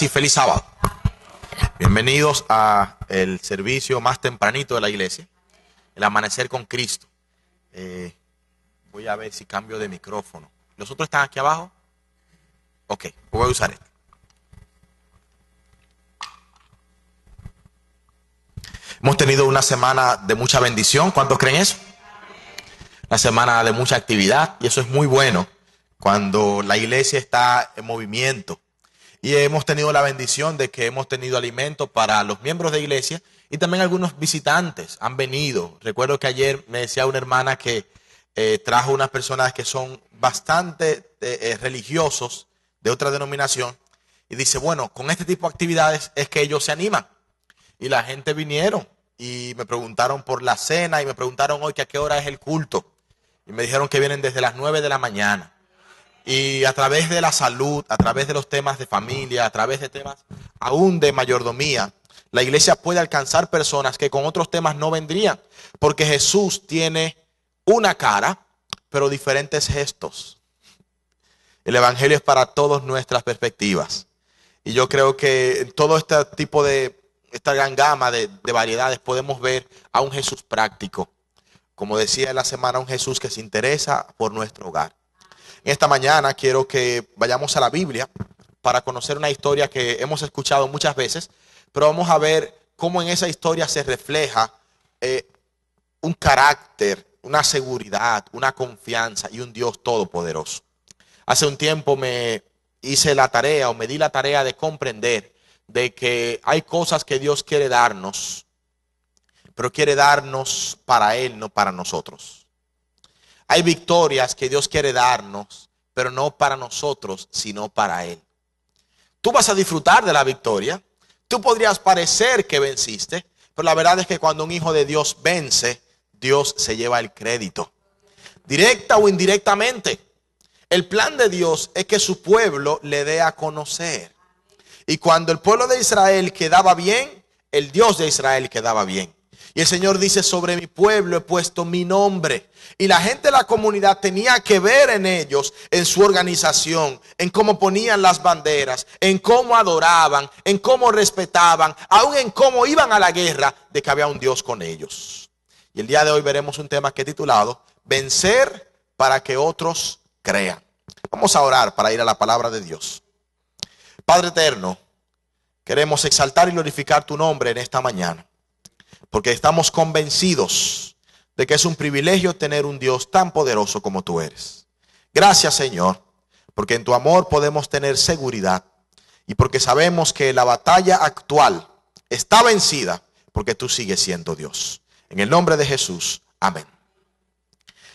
y feliz sábado. Bienvenidos a el servicio más tempranito de la iglesia, el amanecer con Cristo. Eh, voy a ver si cambio de micrófono. ¿Los otros están aquí abajo? Ok, voy a usar este. Hemos tenido una semana de mucha bendición. ¿Cuántos creen eso? Una semana de mucha actividad y eso es muy bueno cuando la iglesia está en movimiento y hemos tenido la bendición de que hemos tenido alimento para los miembros de iglesia y también algunos visitantes han venido. Recuerdo que ayer me decía una hermana que eh, trajo unas personas que son bastante eh, eh, religiosos de otra denominación y dice, bueno, con este tipo de actividades es que ellos se animan. Y la gente vinieron y me preguntaron por la cena y me preguntaron hoy que a qué hora es el culto. Y me dijeron que vienen desde las 9 de la mañana. Y a través de la salud, a través de los temas de familia, a través de temas aún de mayordomía, la iglesia puede alcanzar personas que con otros temas no vendrían, porque Jesús tiene una cara, pero diferentes gestos. El Evangelio es para todas nuestras perspectivas. Y yo creo que en todo este tipo de, esta gran gama de, variedades podemos ver a un Jesús práctico. Como decía la semana, un Jesús que se interesa por nuestro hogar. Esta mañana quiero que vayamos a la Biblia para conocer una historia que hemos escuchado muchas veces, pero vamos a ver cómo en esa historia se refleja eh, un carácter, una seguridad, una confianza y un Dios todopoderoso. Hace un tiempo me hice la tarea o me di la tarea de comprender de que hay cosas que Dios quiere darnos, pero quiere darnos para Él, no para nosotros. Hay victorias que Dios quiere darnos, pero no para nosotros, sino para Él. Tú vas a disfrutar de la victoria. Tú podrías parecer que venciste, pero la verdad es que cuando un hijo de Dios vence, Dios se lleva el crédito. Directa o indirectamente. El plan de Dios es que su pueblo le dé a conocer. Y cuando el pueblo de Israel quedaba bien, el Dios de Israel quedaba bien. Y el Señor dice, sobre mi pueblo he puesto mi nombre. Y la gente de la comunidad tenía que ver en ellos, en su organización, en cómo ponían las banderas, en cómo adoraban, en cómo respetaban, aún en cómo iban a la guerra, de que había un Dios con ellos. Y el día de hoy veremos un tema que he titulado, vencer para que otros crean. Vamos a orar para ir a la palabra de Dios. Padre eterno, queremos exaltar y glorificar tu nombre en esta mañana porque estamos convencidos de que es un privilegio tener un Dios tan poderoso como tú eres. Gracias Señor, porque en tu amor podemos tener seguridad y porque sabemos que la batalla actual está vencida porque tú sigues siendo Dios. En el nombre de Jesús, amén.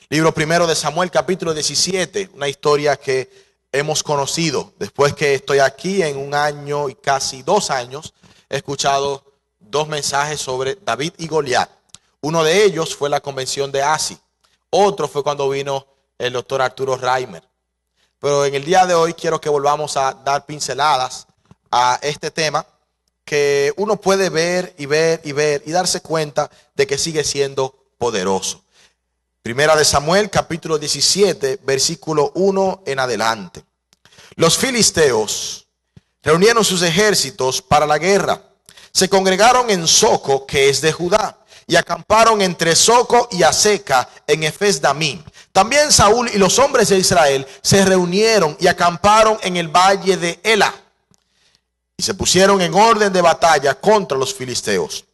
Libro primero de Samuel, capítulo 17, una historia que hemos conocido. Después que estoy aquí en un año y casi dos años, he escuchado dos mensajes sobre David y Goliat. Uno de ellos fue la convención de ASI. Otro fue cuando vino el doctor Arturo Reimer. Pero en el día de hoy quiero que volvamos a dar pinceladas a este tema que uno puede ver y ver y ver y darse cuenta de que sigue siendo poderoso. Primera de Samuel, capítulo 17, versículo 1 en adelante. Los filisteos reunieron sus ejércitos para la guerra se congregaron en Soco, que es de Judá, y acamparon entre Soco y Aseca en Efes Damín. También Saúl y los hombres de Israel se reunieron y acamparon en el valle de Ela y se pusieron en orden de batalla contra los filisteos.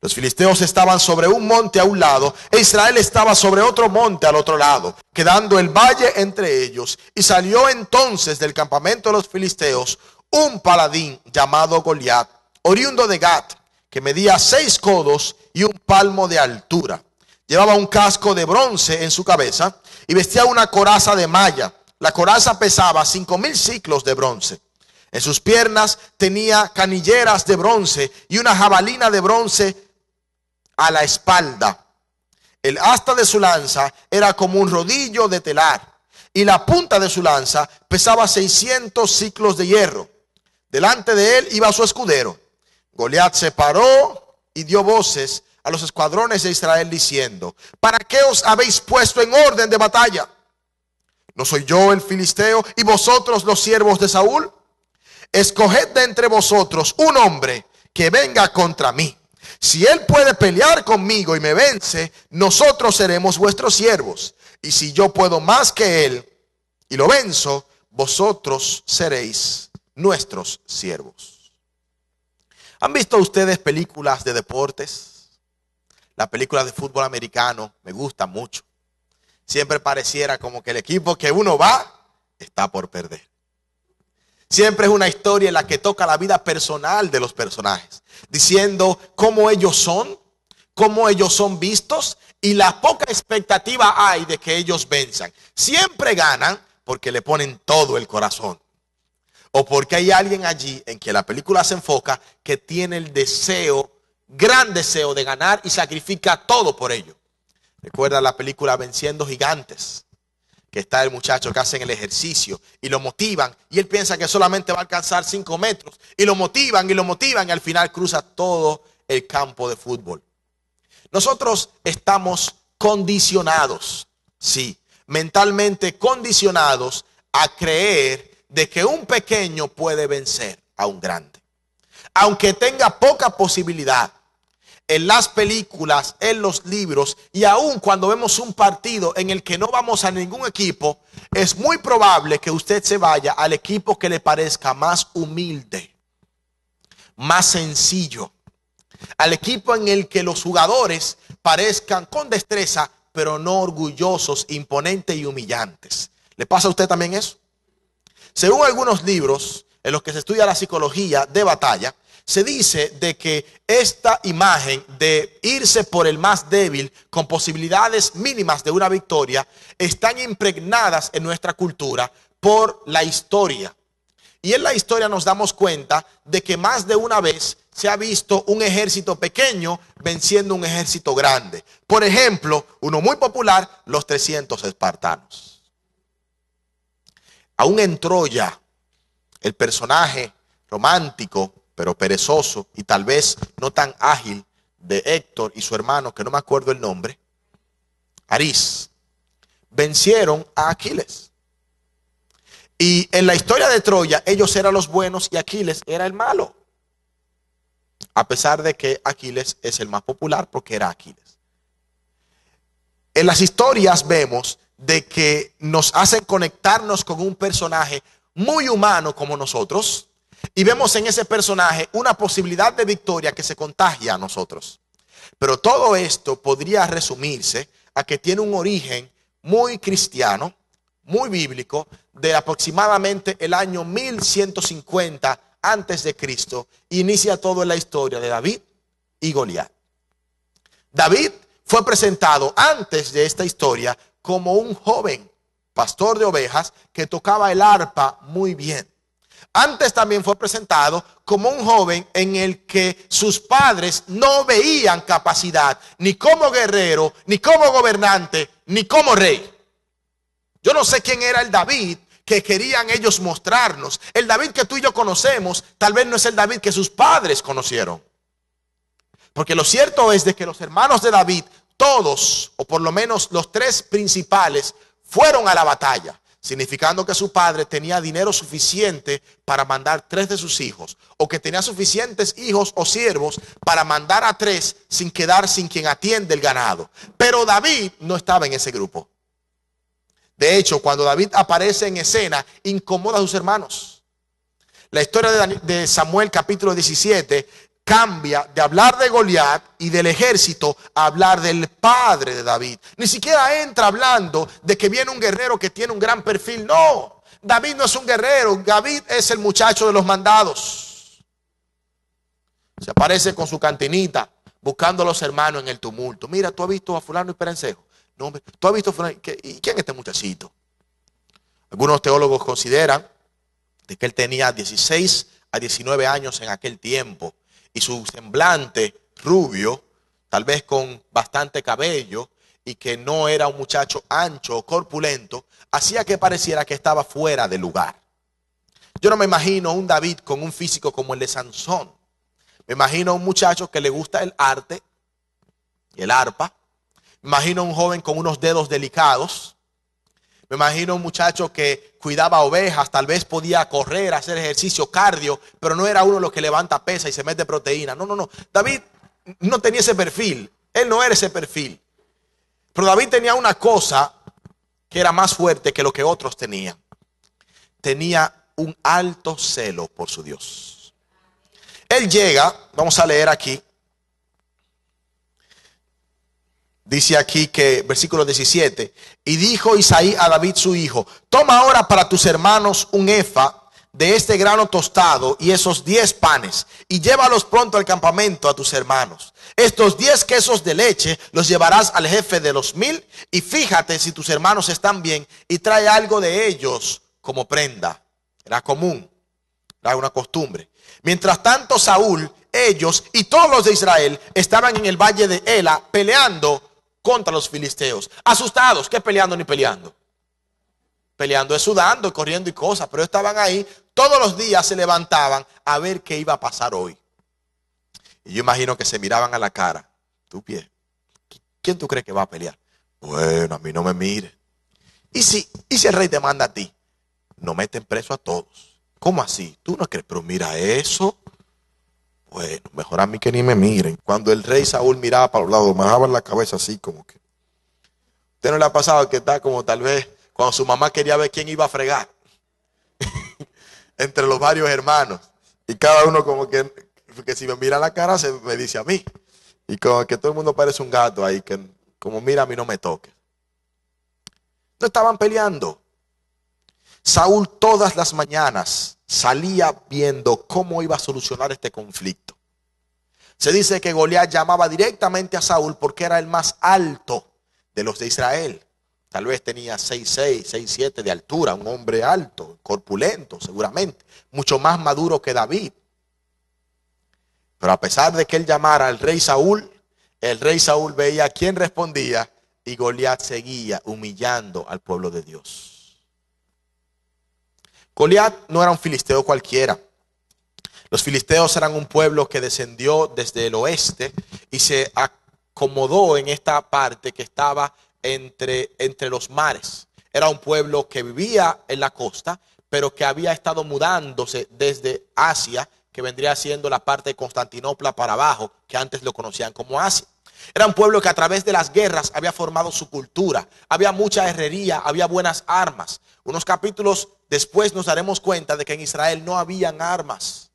Los filisteos estaban sobre un monte a un lado e Israel estaba sobre otro monte al otro lado, quedando el valle entre ellos. Y salió entonces del campamento de los filisteos un paladín llamado Goliat oriundo de Gat, que medía seis codos y un palmo de altura. Llevaba un casco de bronce en su cabeza y vestía una coraza de malla. La coraza pesaba cinco mil ciclos de bronce. En sus piernas tenía canilleras de bronce y una jabalina de bronce a la espalda. El asta de su lanza era como un rodillo de telar y la punta de su lanza pesaba 600 ciclos de hierro. Delante de él iba su escudero Goliat se paró y dio voces a los escuadrones de Israel diciendo, ¿para qué os habéis puesto en orden de batalla? ¿No soy yo el filisteo y vosotros los siervos de Saúl? Escoged de entre vosotros un hombre que venga contra mí. Si él puede pelear conmigo y me vence, nosotros seremos vuestros siervos. Y si yo puedo más que él y lo venzo, vosotros seréis nuestros siervos. ¿Han visto ustedes películas de deportes? La película de fútbol americano me gusta mucho. Siempre pareciera como que el equipo que uno va está por perder. Siempre es una historia en la que toca la vida personal de los personajes, diciendo cómo ellos son, cómo ellos son vistos y la poca expectativa hay de que ellos venzan. Siempre ganan porque le ponen todo el corazón o porque hay alguien allí en que la película se enfoca que tiene el deseo, gran deseo de ganar y sacrifica todo por ello. Recuerda la película Venciendo Gigantes, que está el muchacho que hace el ejercicio y lo motivan y él piensa que solamente va a alcanzar 5 metros y lo motivan y lo motivan y al final cruza todo el campo de fútbol. Nosotros estamos condicionados, sí, mentalmente condicionados a creer de que un pequeño puede vencer a un grande. Aunque tenga poca posibilidad, en las películas, en los libros y aún cuando vemos un partido en el que no vamos a ningún equipo, es muy probable que usted se vaya al equipo que le parezca más humilde, más sencillo, al equipo en el que los jugadores parezcan con destreza, pero no orgullosos, imponentes y humillantes. ¿Le pasa a usted también eso? Según algunos libros en los que se estudia la psicología de batalla, se dice de que esta imagen de irse por el más débil con posibilidades mínimas de una victoria están impregnadas en nuestra cultura por la historia. Y en la historia nos damos cuenta de que más de una vez se ha visto un ejército pequeño venciendo un ejército grande. Por ejemplo, uno muy popular, los 300 espartanos. Aún en Troya, el personaje romántico, pero perezoso y tal vez no tan ágil de Héctor y su hermano, que no me acuerdo el nombre, Arís, vencieron a Aquiles. Y en la historia de Troya, ellos eran los buenos y Aquiles era el malo. A pesar de que Aquiles es el más popular porque era Aquiles. En las historias vemos de que nos hacen conectarnos con un personaje muy humano como nosotros y vemos en ese personaje una posibilidad de victoria que se contagia a nosotros. Pero todo esto podría resumirse a que tiene un origen muy cristiano, muy bíblico, de aproximadamente el año 1150 antes de Cristo, inicia todo en la historia de David y Goliat. David fue presentado antes de esta historia como un joven pastor de ovejas que tocaba el arpa muy bien. Antes también fue presentado como un joven en el que sus padres no veían capacidad, ni como guerrero, ni como gobernante, ni como rey. Yo no sé quién era el David que querían ellos mostrarnos. El David que tú y yo conocemos, tal vez no es el David que sus padres conocieron. Porque lo cierto es de que los hermanos de David todos, o por lo menos los tres principales, fueron a la batalla, significando que su padre tenía dinero suficiente para mandar tres de sus hijos, o que tenía suficientes hijos o siervos para mandar a tres sin quedar sin quien atiende el ganado. Pero David no estaba en ese grupo. De hecho, cuando David aparece en escena, incomoda a sus hermanos. La historia de Samuel capítulo 17 cambia de hablar de Goliat y del ejército a hablar del padre de David. Ni siquiera entra hablando de que viene un guerrero que tiene un gran perfil. No, David no es un guerrero, David es el muchacho de los mandados. Se aparece con su cantinita buscando a los hermanos en el tumulto. Mira, tú has visto a fulano y perencejo. No, tú has visto a fulano. ¿Y quién es este muchachito? Algunos teólogos consideran de que él tenía 16 a 19 años en aquel tiempo y su semblante rubio, tal vez con bastante cabello, y que no era un muchacho ancho o corpulento, hacía que pareciera que estaba fuera de lugar. Yo no me imagino un David con un físico como el de Sansón. Me imagino un muchacho que le gusta el arte y el arpa. Me imagino un joven con unos dedos delicados. Me imagino un muchacho que cuidaba ovejas, tal vez podía correr, hacer ejercicio, cardio, pero no era uno de los que levanta pesa y se mete proteína. No, no, no. David no tenía ese perfil. Él no era ese perfil. Pero David tenía una cosa que era más fuerte que lo que otros tenían. Tenía un alto celo por su Dios. Él llega, vamos a leer aquí, Dice aquí que, versículo 17, y dijo Isaí a David su hijo, toma ahora para tus hermanos un efa de este grano tostado y esos diez panes, y llévalos pronto al campamento a tus hermanos. Estos diez quesos de leche los llevarás al jefe de los mil, y fíjate si tus hermanos están bien, y trae algo de ellos como prenda. Era común, era una costumbre. Mientras tanto, Saúl, ellos y todos los de Israel estaban en el valle de Ela peleando contra los filisteos. Asustados, que peleando ni peleando. Peleando es sudando, corriendo y cosas, pero estaban ahí, todos los días se levantaban a ver qué iba a pasar hoy. Y yo imagino que se miraban a la cara, tu pie. ¿Quién tú crees que va a pelear? Bueno, a mí no me mire. ¿Y si, y si el rey te manda a ti? No meten preso a todos. ¿Cómo así? Tú no crees, pero mira eso. Bueno, pues, mejor a mí que ni me miren. Cuando el rey Saúl miraba para los lados, bajaban la cabeza así como que. ¿Usted no le ha pasado que está como tal vez cuando su mamá quería ver quién iba a fregar? Entre los varios hermanos. Y cada uno como que, que si me mira la cara se me dice a mí. Y como que todo el mundo parece un gato ahí, que como mira a mí no me toque. No estaban peleando. Saúl todas las mañanas salía viendo cómo iba a solucionar este conflicto. Se dice que Goliat llamaba directamente a Saúl porque era el más alto de los de Israel. Tal vez tenía 6'6, 6'7 de altura, un hombre alto, corpulento seguramente, mucho más maduro que David. Pero a pesar de que él llamara al rey Saúl, el rey Saúl veía quién respondía y goliath seguía humillando al pueblo de Dios. Goliath no era un filisteo cualquiera. Los filisteos eran un pueblo que descendió desde el oeste y se acomodó en esta parte que estaba entre, entre los mares. Era un pueblo que vivía en la costa, pero que había estado mudándose desde Asia, que vendría siendo la parte de Constantinopla para abajo, que antes lo conocían como Asia. Era un pueblo que a través de las guerras había formado su cultura, había mucha herrería, había buenas armas. Unos capítulos Después nos daremos cuenta de que en Israel no habían armas.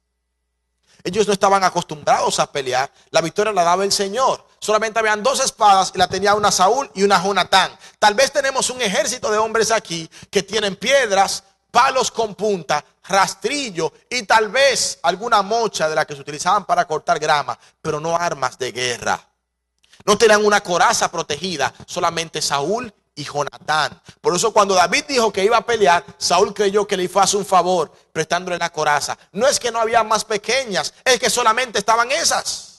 Ellos no estaban acostumbrados a pelear. La victoria la daba el Señor. Solamente habían dos espadas y la tenía una Saúl y una Jonatán. Tal vez tenemos un ejército de hombres aquí que tienen piedras, palos con punta, rastrillo y tal vez alguna mocha de la que se utilizaban para cortar grama, pero no armas de guerra. No tenían una coraza protegida, solamente Saúl y Jonatán. Por eso cuando David dijo que iba a pelear, Saúl creyó que le hizo un favor prestándole la coraza. No es que no había más pequeñas, es que solamente estaban esas.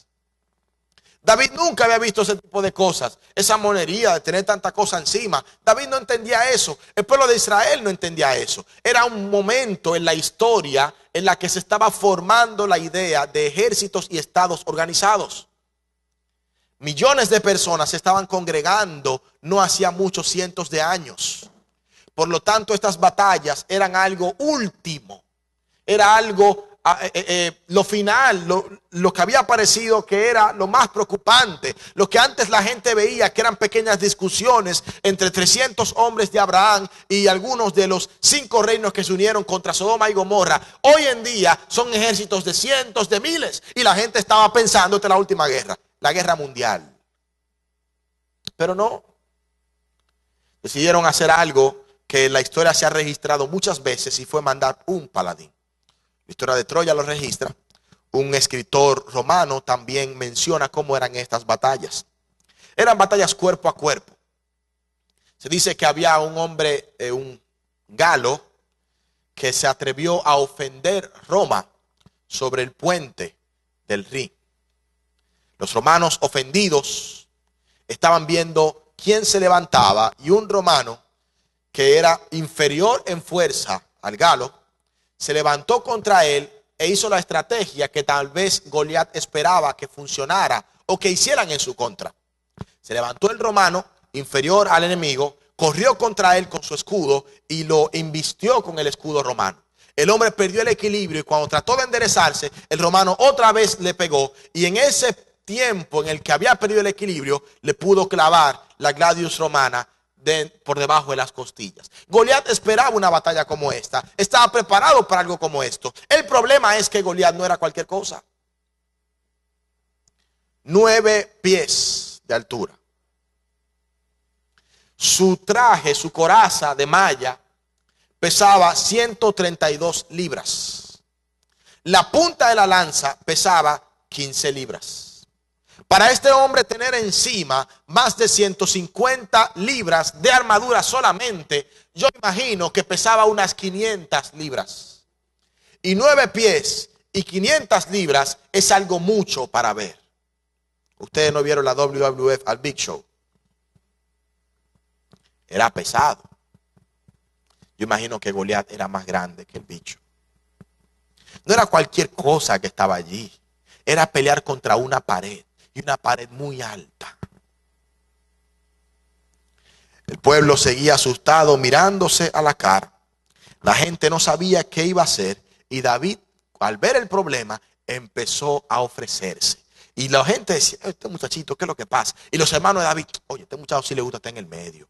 David nunca había visto ese tipo de cosas, esa monería de tener tanta cosa encima. David no entendía eso, el pueblo de Israel no entendía eso. Era un momento en la historia en la que se estaba formando la idea de ejércitos y estados organizados. Millones de personas se estaban congregando no hacía muchos cientos de años. Por lo tanto, estas batallas eran algo último, era algo, ah, eh, eh, eh, lo final, lo, que había parecido que era lo más preocupante, lo que antes la gente veía que eran pequeñas discusiones entre 300 hombres de Abraham y algunos de los cinco reinos que se unieron contra Sodoma y Gomorra. Hoy en día son ejércitos de cientos, de miles, y la gente estaba pensando en la última guerra, la guerra mundial. Pero no, decidieron hacer algo que la historia se ha registrado muchas veces y fue mandar un paladín. La historia de Troya lo registra. Un escritor romano también menciona cómo eran estas batallas. Eran batallas cuerpo a cuerpo. Se dice que había un hombre, eh, un galo, que se atrevió a ofender Roma sobre el puente del río. Los romanos ofendidos estaban viendo se levantaba y un romano que era inferior en fuerza al galo, se levantó contra él e hizo la estrategia que tal vez Goliat esperaba que funcionara o que hicieran en su contra. Se levantó el romano, inferior al enemigo, corrió contra él con su escudo y lo invistió con el escudo romano. El hombre perdió el equilibrio y cuando trató de enderezarse, el romano otra vez le pegó y en ese tiempo en el que había perdido el equilibrio, le pudo clavar la gladius romana por debajo de las costillas. Goliat esperaba una batalla como esta, estaba preparado para algo como esto. El problema es que Goliat no era cualquier cosa. Nueve pies de altura. Su traje, su coraza de malla, pesaba 132 libras. La punta de la lanza pesaba 15 libras. Para este hombre tener encima más de 150 libras de armadura solamente, yo imagino que pesaba unas 500 libras. Y nueve pies y 500 libras es algo mucho para ver. Ustedes no vieron la WWF al Big Show. Era pesado. Yo imagino que Goliat era más grande que el bicho. No era cualquier cosa que estaba allí. Era pelear contra una pared y una pared muy alta. El pueblo seguía asustado mirándose a la cara. La gente no sabía qué iba a hacer y David, al ver el problema, empezó a ofrecerse. Y la gente decía, este muchachito, ¿qué es lo que pasa? Y los hermanos de David, oye, este muchacho sí le gusta estar en el medio.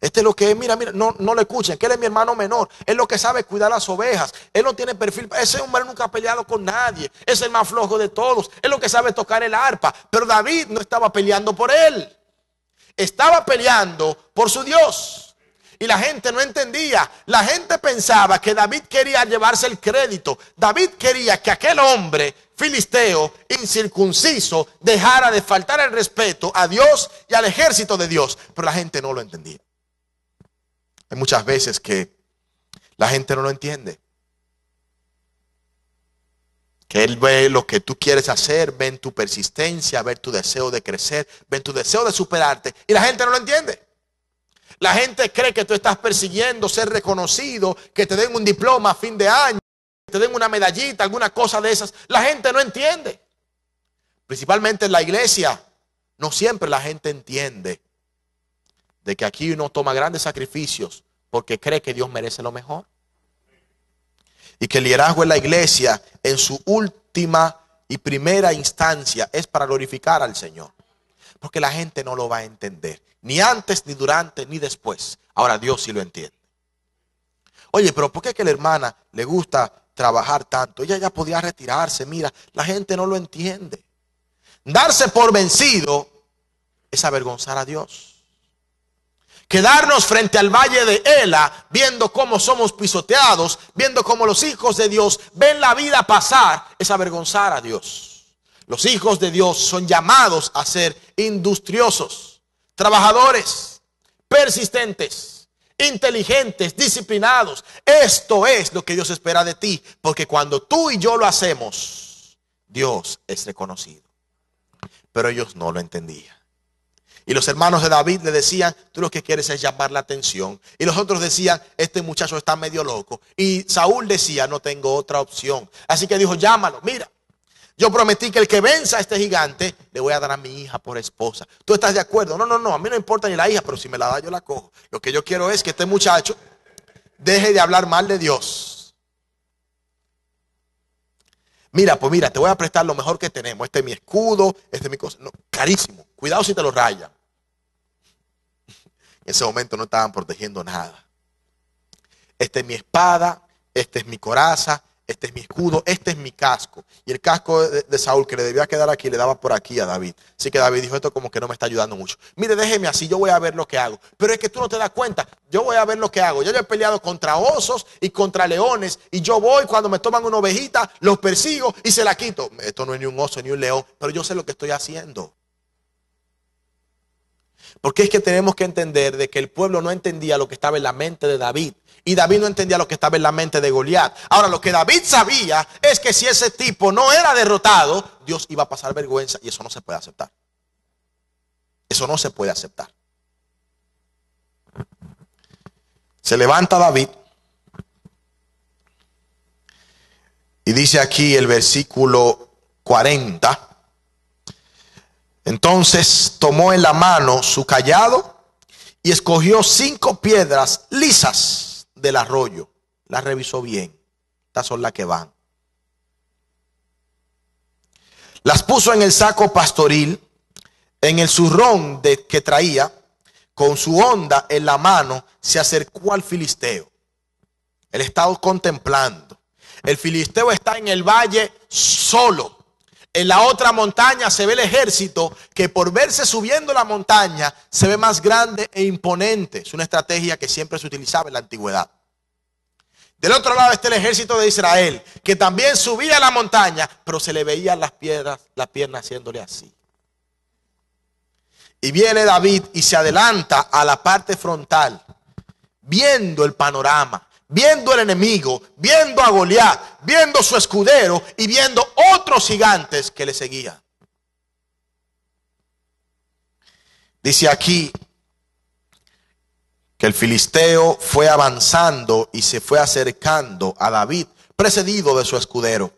Este es lo que es, mira, mira, no, no lo escuchen, que él es mi hermano menor. Él lo que sabe cuidar las ovejas. Él no tiene perfil. Ese hombre nunca ha peleado con nadie. Es el más flojo de todos. Él lo que sabe tocar el arpa. Pero David no estaba peleando por él. Estaba peleando por su Dios. Y la gente no entendía. La gente pensaba que David quería llevarse el crédito. David quería que aquel hombre filisteo, incircunciso, dejara de faltar el respeto a Dios y al ejército de Dios. Pero la gente no lo entendía. Hay muchas veces que la gente no lo entiende. Que Él ve lo que tú quieres hacer, en tu persistencia, ve tu deseo de crecer, en tu deseo de superarte. Y la gente no lo entiende. La gente cree que tú estás persiguiendo ser reconocido, que te den un diploma a fin de año, que te den una medallita, alguna cosa de esas. La gente no entiende. Principalmente en la iglesia, no siempre la gente entiende de que aquí uno toma grandes sacrificios porque cree que Dios merece lo mejor. Y que el liderazgo en la iglesia, en su última y primera instancia, es para glorificar al Señor. Porque la gente no lo va a entender, ni antes, ni durante, ni después. Ahora Dios sí lo entiende. Oye, pero ¿por qué que la hermana le gusta trabajar tanto? Ella ya podía retirarse, mira, la gente no lo entiende. Darse por vencido es avergonzar a Dios. Quedarnos frente al valle de Ela, viendo cómo somos pisoteados, viendo cómo los hijos de Dios ven la vida pasar, es avergonzar a Dios. Los hijos de Dios son llamados a ser industriosos, trabajadores, persistentes, inteligentes, disciplinados. Esto es lo que Dios espera de ti, porque cuando tú y yo lo hacemos, Dios es reconocido. Pero ellos no lo entendían. Y los hermanos de David le decían, tú lo que quieres es llamar la atención. Y los otros decían, este muchacho está medio loco. Y Saúl decía, no tengo otra opción. Así que dijo, llámalo, mira. Yo prometí que el que venza a este gigante le voy a dar a mi hija por esposa. ¿Tú estás de acuerdo? No, no, no, a mí no importa ni la hija, pero si me la da yo la cojo. Lo que yo quiero es que este muchacho deje de hablar mal de Dios. Mira, pues mira, te voy a prestar lo mejor que tenemos. Este es mi escudo, este es mi cosa. carísimo. Cuidado si te lo rayan ese momento no estaban protegiendo nada. Esta es mi espada, este es mi coraza, este es mi escudo, este es mi casco. Y el casco de, Saúl que le debía quedar aquí, le daba por aquí a David. Así que David dijo, esto como que no me está ayudando mucho. Mire, déjeme así, yo voy a ver lo que hago. Pero es que tú no te das cuenta, yo voy a ver lo que hago. Yo, yo he peleado contra osos y contra leones. Y yo voy cuando me toman una ovejita, los persigo y se la quito. Esto no es ni un oso ni un león, pero yo sé lo que estoy haciendo. Porque es que tenemos que entender de que el pueblo no entendía lo que estaba en la mente de David. Y David no entendía lo que estaba en la mente de Goliat. Ahora, lo que David sabía es que si ese tipo no era derrotado, Dios iba a pasar vergüenza. Y eso no se puede aceptar. Eso no se puede aceptar. Se levanta David. Y dice aquí el versículo 40. Entonces tomó en la mano su callado y escogió cinco piedras lisas del arroyo. Las revisó bien. Estas son las que van. Las puso en el saco pastoril, en el zurrón de, que traía, con su onda en la mano, se acercó al filisteo. El estaba contemplando. El filisteo está en el valle solo. En la otra montaña se ve el ejército que por verse subiendo la montaña se ve más grande e imponente. Es una estrategia que siempre se utilizaba en la antigüedad. Del otro lado está el ejército de Israel, que también subía la montaña, pero se le veían las piedras, las piernas haciéndole así. Y viene David y se adelanta a la parte frontal, viendo el panorama viendo el enemigo, viendo a Goliat, viendo su escudero y viendo otros gigantes que le seguían. Dice aquí que el filisteo fue avanzando y se fue acercando a David, precedido de su escudero.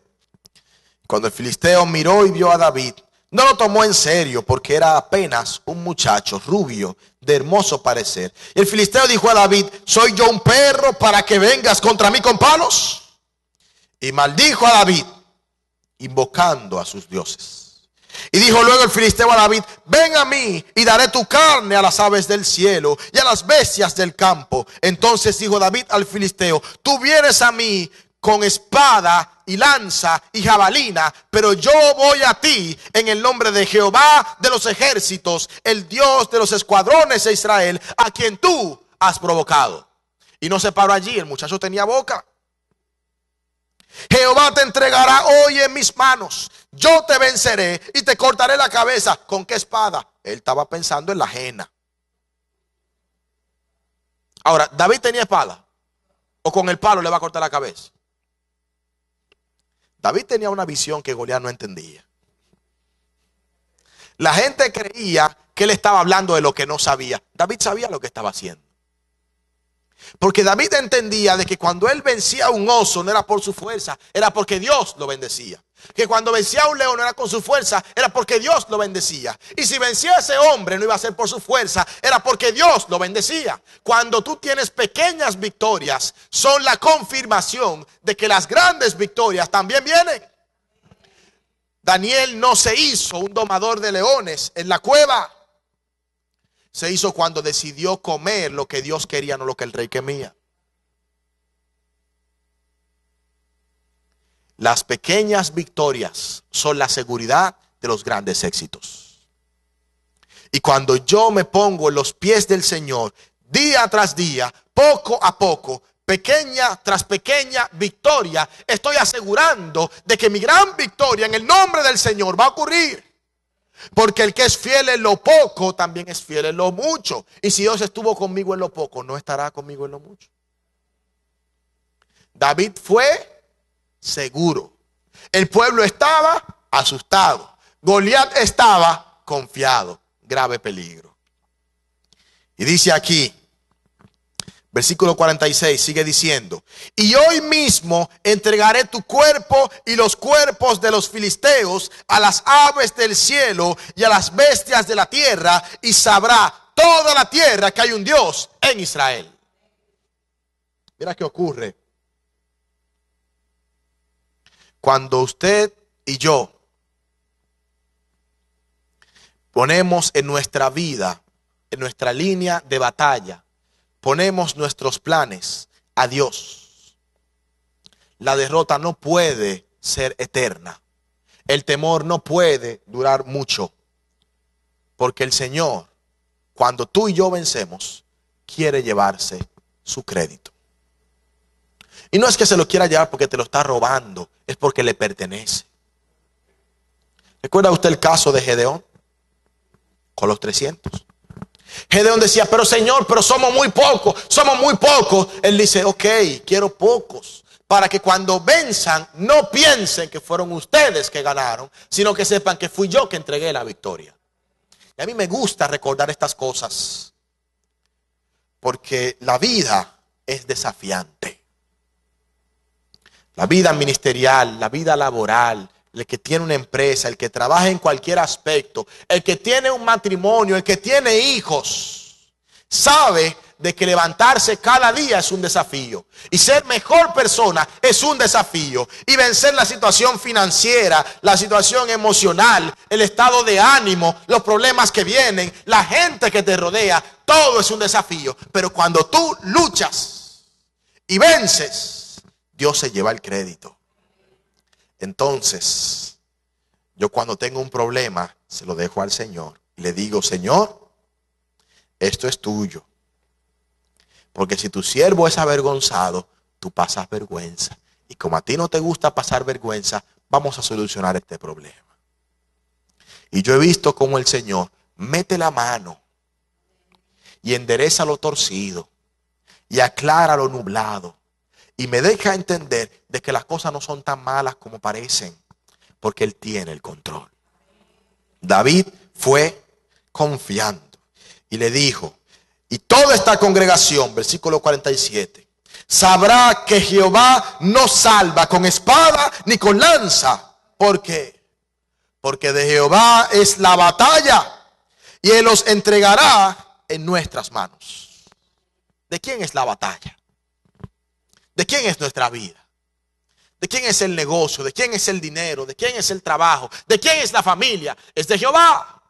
Cuando el filisteo miró y vio a David, no lo tomó en serio porque era apenas un muchacho rubio de hermoso parecer. Y el filisteo dijo a David, ¿soy yo un perro para que vengas contra mí con palos? Y maldijo a David, invocando a sus dioses. Y dijo luego el filisteo a David, ven a mí y daré tu carne a las aves del cielo y a las bestias del campo. Entonces dijo David al filisteo, tú vienes a mí con espada y lanza y jabalina, pero yo voy a ti en el nombre de Jehová de los ejércitos, el Dios de los escuadrones de Israel, a quien tú has provocado. Y no se paró allí, el muchacho tenía boca. Jehová te entregará hoy en mis manos. Yo te venceré y te cortaré la cabeza. ¿Con qué espada? Él estaba pensando en la ajena. Ahora, David tenía espada. O con el palo le va a cortar la cabeza. David tenía una visión que Goliat no entendía. La gente creía que él estaba hablando de lo que no sabía. David sabía lo que estaba haciendo. Porque David entendía de que cuando él vencía a un oso no era por su fuerza, era porque Dios lo bendecía que cuando vencía a un león no era con su fuerza, era porque Dios lo bendecía. Y si vencía a ese hombre no iba a ser por su fuerza, era porque Dios lo bendecía. Cuando tú tienes pequeñas victorias, son la confirmación de que las grandes victorias también vienen. Daniel no se hizo un domador de leones en la cueva. Se hizo cuando decidió comer lo que Dios quería, no lo que el rey quería. Las pequeñas victorias son la seguridad de los grandes éxitos. Y cuando yo me pongo en los pies del Señor, día tras día, poco a poco, pequeña tras pequeña victoria, estoy asegurando de que mi gran victoria en el nombre del Señor va a ocurrir. Porque el que es fiel en lo poco, también es fiel en lo mucho. Y si Dios estuvo conmigo en lo poco, no estará conmigo en lo mucho. David fue seguro. El pueblo estaba asustado. Goliat estaba confiado. Grave peligro. Y dice aquí, versículo 46, sigue diciendo, y hoy mismo entregaré tu cuerpo y los cuerpos de los filisteos a las aves del cielo y a las bestias de la tierra, y sabrá toda la tierra que hay un Dios en Israel. Mira qué ocurre cuando usted y yo ponemos en nuestra vida, en nuestra línea de batalla, ponemos nuestros planes a Dios, la derrota no puede ser eterna. El temor no puede durar mucho, porque el Señor, cuando tú y yo vencemos, quiere llevarse su crédito. Y no es que se lo quiera llevar porque te lo está robando, es porque le pertenece. ¿Recuerda usted el caso de Gedeón con los 300? Gedeón decía, pero Señor, pero somos muy pocos, somos muy pocos. Él dice, ok, quiero pocos, para que cuando venzan no piensen que fueron ustedes que ganaron, sino que sepan que fui yo que entregué la victoria. Y a mí me gusta recordar estas cosas, porque la vida es desafiante. La vida ministerial, la vida laboral, el que tiene una empresa, el que trabaja en cualquier aspecto, el que tiene un matrimonio, el que tiene hijos, sabe de que levantarse cada día es un desafío. Y ser mejor persona es un desafío. Y vencer la situación financiera, la situación emocional, el estado de ánimo, los problemas que vienen, la gente que te rodea, todo es un desafío. Pero cuando tú luchas y vences, Dios se lleva el crédito. Entonces, yo cuando tengo un problema, se lo dejo al Señor y le digo, Señor, esto es tuyo. Porque si tu siervo es avergonzado, tú pasas vergüenza. Y como a ti no te gusta pasar vergüenza, vamos a solucionar este problema. Y yo he visto cómo el Señor mete la mano y endereza lo torcido y aclara lo nublado y me deja entender de que las cosas no son tan malas como parecen, porque Él tiene el control. David fue confiando y le dijo, y toda esta congregación, versículo 47, sabrá que Jehová no salva con espada ni con lanza. porque Porque de Jehová es la batalla y Él los entregará en nuestras manos. ¿De quién es la batalla? ¿De quién es nuestra vida? ¿De quién es el negocio? ¿De quién es el dinero? ¿De quién es el trabajo? ¿De quién es la familia? Es de Jehová.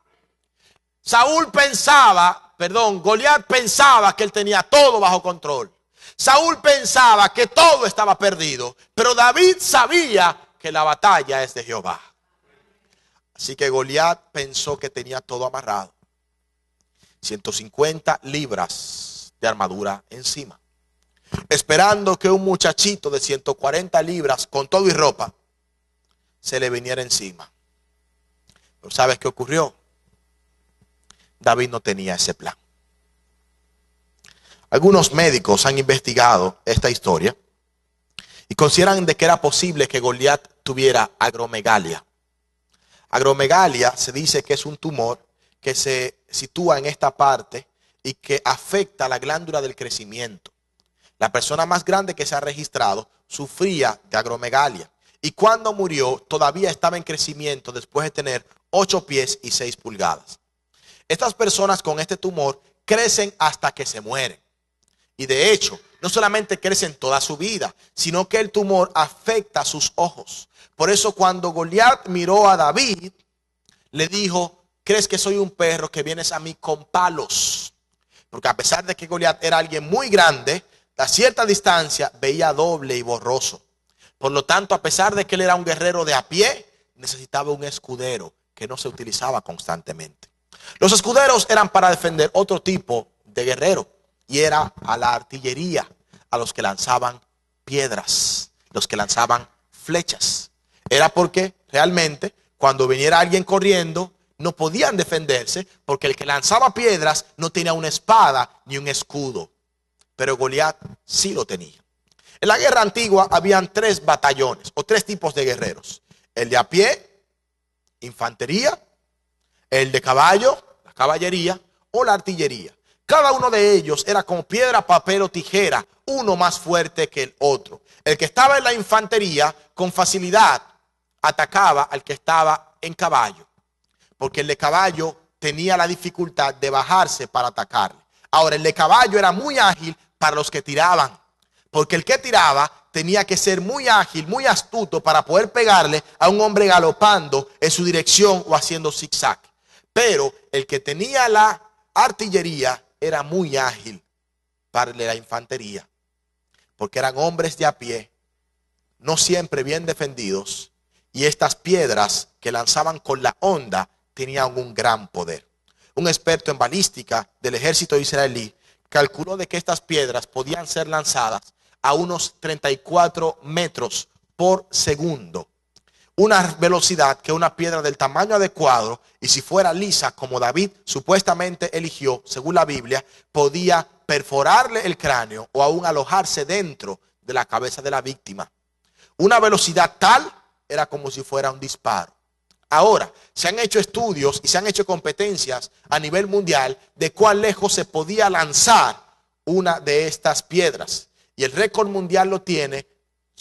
Saúl pensaba, perdón, Goliat pensaba que él tenía todo bajo control. Saúl pensaba que todo estaba perdido, pero David sabía que la batalla es de Jehová. Así que Goliat pensó que tenía todo amarrado. 150 libras de armadura encima esperando que un muchachito de 140 libras, con todo y ropa, se le viniera encima. Pero ¿sabes qué ocurrió? David no tenía ese plan. Algunos médicos han investigado esta historia y consideran de que era posible que Goliat tuviera agromegalia. Agromegalia se dice que es un tumor que se sitúa en esta parte y que afecta a la glándula del crecimiento. La persona más grande que se ha registrado sufría de agromegalia y cuando murió todavía estaba en crecimiento después de tener 8 pies y 6 pulgadas. Estas personas con este tumor crecen hasta que se mueren. Y de hecho, no solamente crecen toda su vida, sino que el tumor afecta sus ojos. Por eso cuando Goliat miró a David, le dijo, ¿crees que soy un perro que vienes a mí con palos? Porque a pesar de que Goliat era alguien muy grande, a cierta distancia veía doble y borroso. Por lo tanto, a pesar de que él era un guerrero de a pie, necesitaba un escudero que no se utilizaba constantemente. Los escuderos eran para defender otro tipo de guerrero y era a la artillería, a los que lanzaban piedras, los que lanzaban flechas. Era porque realmente cuando viniera alguien corriendo no podían defenderse porque el que lanzaba piedras no tenía una espada ni un escudo pero Goliat sí lo tenía. En la guerra antigua habían tres batallones o tres tipos de guerreros. El de a pie, infantería, el de caballo, la caballería o la artillería. Cada uno de ellos era como piedra, papel o tijera, uno más fuerte que el otro. El que estaba en la infantería con facilidad atacaba al que estaba en caballo, porque el de caballo tenía la dificultad de bajarse para atacarle. Ahora, el de caballo era muy ágil para los que tiraban. Porque el que tiraba tenía que ser muy ágil, muy astuto para poder pegarle a un hombre galopando en su dirección o haciendo zigzag. Pero el que tenía la artillería era muy ágil para la infantería, porque eran hombres de a pie, no siempre bien defendidos, y estas piedras que lanzaban con la onda tenían un gran poder. Un experto en balística del ejército israelí calculó de que estas piedras podían ser lanzadas a unos 34 metros por segundo. Una velocidad que una piedra del tamaño adecuado y si fuera lisa como David supuestamente eligió, según la Biblia, podía perforarle el cráneo o aún alojarse dentro de la cabeza de la víctima. Una velocidad tal era como si fuera un disparo. Ahora, se han hecho estudios y se han hecho competencias a nivel mundial de cuán lejos se podía lanzar una de estas piedras. Y el récord mundial lo tiene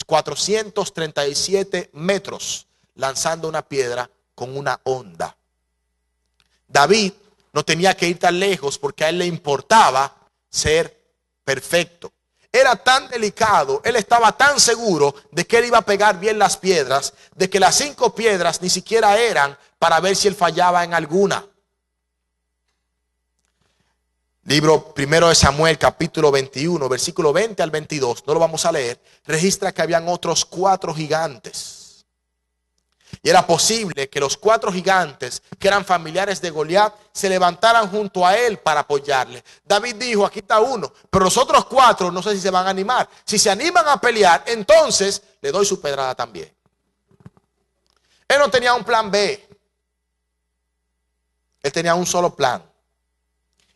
437 metros lanzando una piedra con una onda. David no tenía que ir tan lejos porque a él le importaba ser perfecto era tan delicado, él estaba tan seguro de que él iba a pegar bien las piedras, de que las cinco piedras ni siquiera eran para ver si él fallaba en alguna. Libro primero de Samuel, capítulo 21, versículo 20 al 22, no lo vamos a leer, registra que habían otros cuatro gigantes. Y era posible que los cuatro gigantes que eran familiares de Goliat se levantaran junto a él para apoyarle. David dijo, aquí está uno, pero los otros cuatro no sé si se van a animar. Si se animan a pelear, entonces le doy su pedrada también. Él no tenía un plan B. Él tenía un solo plan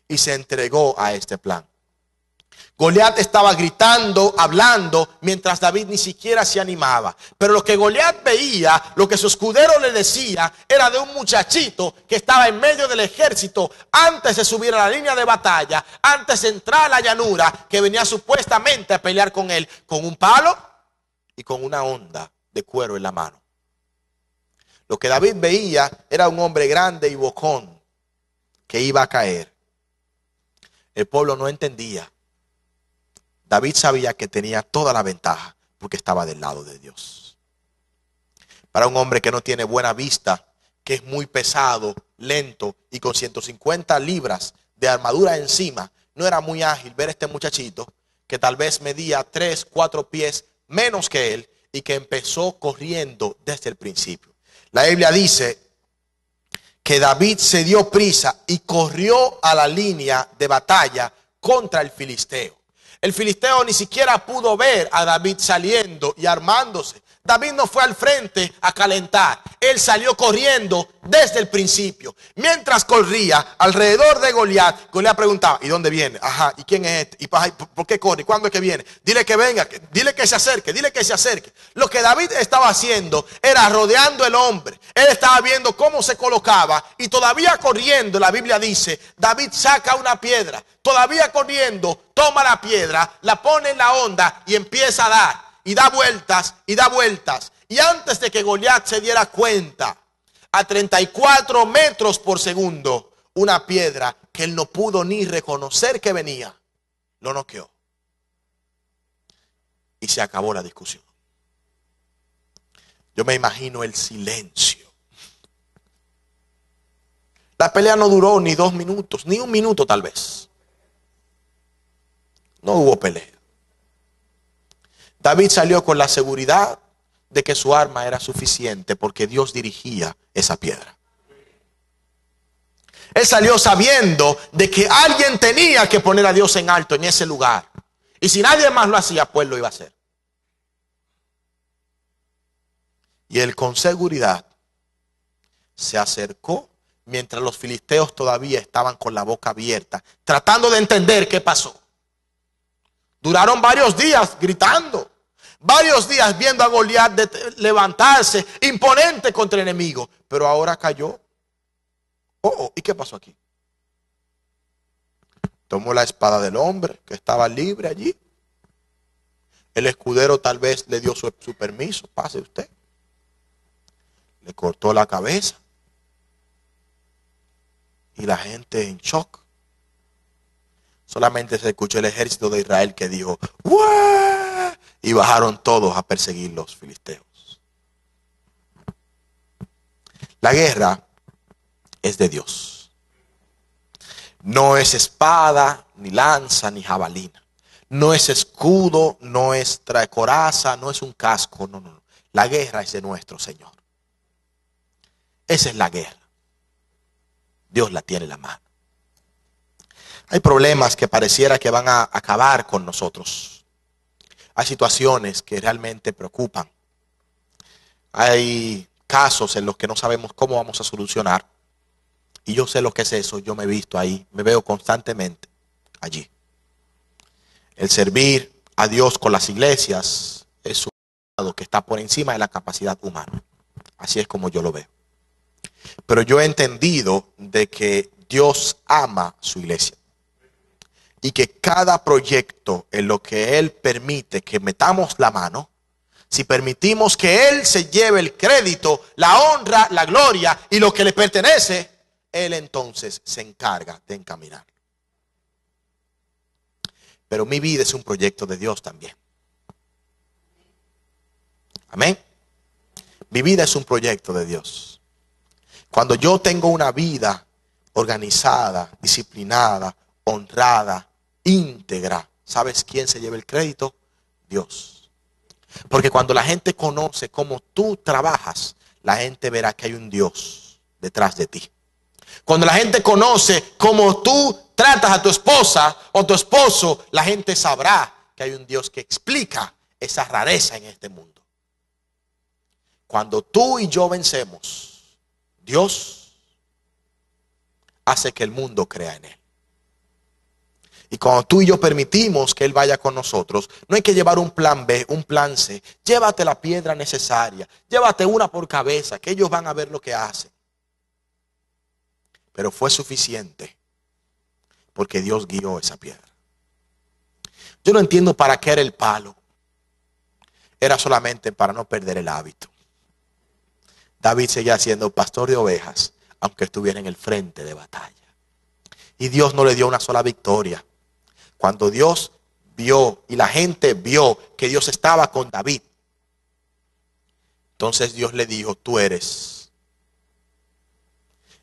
y se entregó a este plan. Goliat estaba gritando, hablando, mientras David ni siquiera se animaba. Pero lo que Goliat veía, lo que su escudero le decía, era de un muchachito que estaba en medio del ejército antes de subir a la línea de batalla, antes de entrar a la llanura, que venía supuestamente a pelear con él, con un palo y con una onda de cuero en la mano. Lo que David veía era un hombre grande y bocón que iba a caer. El pueblo no entendía David sabía que tenía toda la ventaja porque estaba del lado de Dios. Para un hombre que no tiene buena vista, que es muy pesado, lento y con 150 libras de armadura encima, no era muy ágil ver a este muchachito que tal vez medía 3, 4 pies menos que él y que empezó corriendo desde el principio. La Biblia dice que David se dio prisa y corrió a la línea de batalla contra el filisteo. El filisteo ni siquiera pudo ver a David saliendo y armándose. David no fue al frente a calentar. Él salió corriendo desde el principio. Mientras corría alrededor de Goliat, Goliat preguntaba, ¿y dónde viene? Ajá, ¿y quién es este? ¿Y por qué corre? ¿Cuándo es que viene? Dile que venga, dile que se acerque, dile que se acerque. Lo que David estaba haciendo era rodeando el hombre. Él estaba viendo cómo se colocaba y todavía corriendo, la Biblia dice, David saca una piedra. Todavía corriendo, toma la piedra, la pone en la onda y empieza a dar y da vueltas y da vueltas. Y antes de que Goliat se diera cuenta, a 34 metros por segundo, una piedra que él no pudo ni reconocer que venía, lo noqueó. Y se acabó la discusión. Yo me imagino el silencio. La pelea no duró ni dos minutos, ni un minuto tal vez. No hubo pelea. David salió con la seguridad de que su arma era suficiente porque Dios dirigía esa piedra. Él salió sabiendo de que alguien tenía que poner a Dios en alto en ese lugar. Y si nadie más lo hacía, pues lo iba a hacer. Y él con seguridad se acercó mientras los filisteos todavía estaban con la boca abierta, tratando de entender qué pasó. Duraron varios días gritando varios días viendo a Goliat levantarse imponente contra el enemigo, pero ahora cayó. Oh, oh, ¿y qué pasó aquí? Tomó la espada del hombre que estaba libre allí. El escudero tal vez le dio su, su permiso, pase usted. Le cortó la cabeza. Y la gente en shock. Solamente se escuchó el ejército de Israel que dijo, ¡Wow! y bajaron todos a perseguir los filisteos. La guerra es de Dios. No es espada, ni lanza, ni jabalina. No es escudo, no es coraza, no es un casco. No, no, no. La guerra es de nuestro Señor. Esa es la guerra. Dios la tiene en la mano. Hay problemas que pareciera que van a acabar con nosotros hay situaciones que realmente preocupan. Hay casos en los que no sabemos cómo vamos a solucionar. Y yo sé lo que es eso, yo me he visto ahí, me veo constantemente allí. El servir a Dios con las iglesias es un lado que está por encima de la capacidad humana. Así es como yo lo veo. Pero yo he entendido de que Dios ama su iglesia y que cada proyecto en lo que Él permite que metamos la mano, si permitimos que Él se lleve el crédito, la honra, la gloria y lo que le pertenece, Él entonces se encarga de encaminar. Pero mi vida es un proyecto de Dios también. Amén. Mi vida es un proyecto de Dios. Cuando yo tengo una vida organizada, disciplinada, honrada, íntegra. ¿Sabes quién se lleva el crédito? Dios. Porque cuando la gente conoce cómo tú trabajas, la gente verá que hay un Dios detrás de ti. Cuando la gente conoce cómo tú tratas a tu esposa o tu esposo, la gente sabrá que hay un Dios que explica esa rareza en este mundo. Cuando tú y yo vencemos, Dios hace que el mundo crea en Él. Y cuando tú y yo permitimos que Él vaya con nosotros, no hay que llevar un plan B, un plan C. Llévate la piedra necesaria, llévate una por cabeza, que ellos van a ver lo que hacen. Pero fue suficiente porque Dios guió esa piedra. Yo no entiendo para qué era el palo. Era solamente para no perder el hábito. David seguía siendo pastor de ovejas, aunque estuviera en el frente de batalla. Y Dios no le dio una sola victoria, cuando Dios vio y la gente vio que Dios estaba con David, entonces Dios le dijo, tú eres.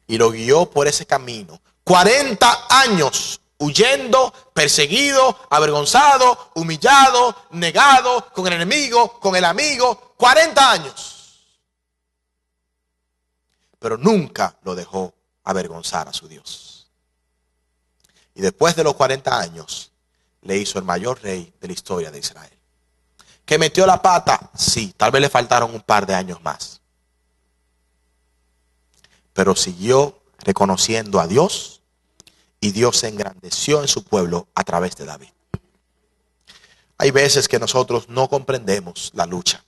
Y lo guió por ese camino. 40 años huyendo, perseguido, avergonzado, humillado, negado, con el enemigo, con el amigo, 40 años. Pero nunca lo dejó avergonzar a su Dios. Y después de los 40 años, le hizo el mayor rey de la historia de Israel. ¿Que metió la pata? Sí, tal vez le faltaron un par de años más. Pero siguió reconociendo a Dios y Dios se engrandeció en su pueblo a través de David. Hay veces que nosotros no comprendemos la lucha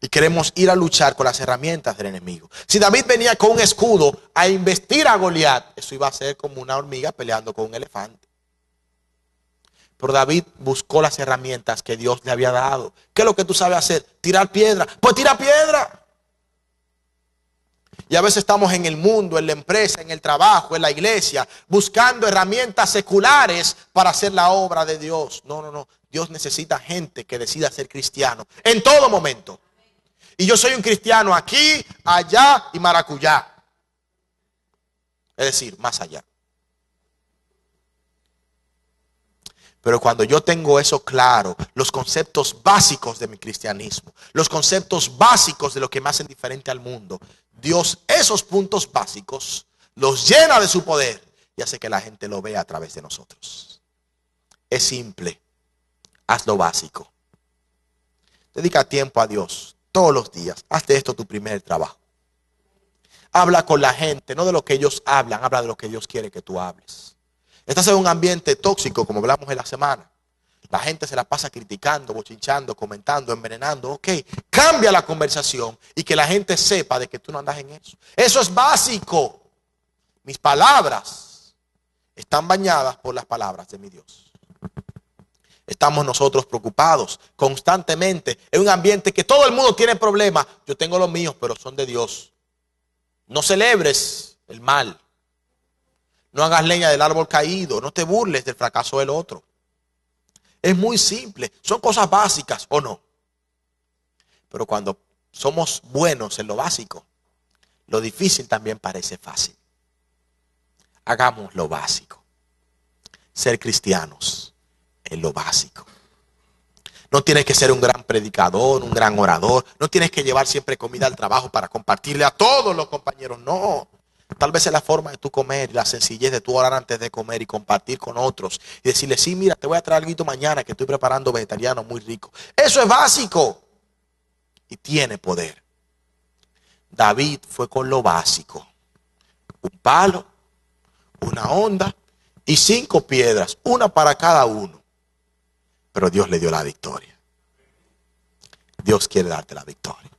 y queremos ir a luchar con las herramientas del enemigo. Si David venía con un escudo a investir a Goliat, eso iba a ser como una hormiga peleando con un elefante. Pero David buscó las herramientas que Dios le había dado. ¿Qué es lo que tú sabes hacer? Tirar piedra. Pues tira piedra. Y a veces estamos en el mundo, en la empresa, en el trabajo, en la iglesia, buscando herramientas seculares para hacer la obra de Dios. No, no, no. Dios necesita gente que decida ser cristiano en todo momento. Y yo soy un cristiano aquí, allá y maracuyá. Es decir, más allá. Pero cuando yo tengo eso claro, los conceptos básicos de mi cristianismo, los conceptos básicos de lo que me hacen diferente al mundo, Dios esos puntos básicos los llena de su poder y hace que la gente lo vea a través de nosotros. Es simple. Haz lo básico. Dedica tiempo a Dios todos los días. Hazte esto tu primer trabajo. Habla con la gente, no de lo que ellos hablan, habla de lo que Dios quiere que tú hables. Estás en un ambiente tóxico, como hablamos en la semana. La gente se la pasa criticando, bochinchando, comentando, envenenando. Ok, cambia la conversación y que la gente sepa de que tú no andas en eso. Eso es básico. Mis palabras están bañadas por las palabras de mi Dios estamos nosotros preocupados constantemente. en un ambiente que todo el mundo tiene problemas. Yo tengo los míos, pero son de Dios. No celebres el mal. No hagas leña del árbol caído. No te burles del fracaso del otro. Es muy simple. Son cosas básicas o no. Pero cuando somos buenos en lo básico, lo difícil también parece fácil. Hagamos lo básico. Ser cristianos es lo básico. No tienes que ser un gran predicador, un gran orador. No tienes que llevar siempre comida al trabajo para compartirle a todos los compañeros. No. Tal vez es la forma de tu comer, la sencillez de tu orar antes de comer y compartir con otros. Y decirle, sí, mira, te voy a traer algo mañana que estoy preparando vegetariano muy rico. Eso es básico. Y tiene poder. David fue con lo básico. Un palo, una onda y cinco piedras, una para cada uno pero Dios le dio la victoria. Dios quiere darte la victoria.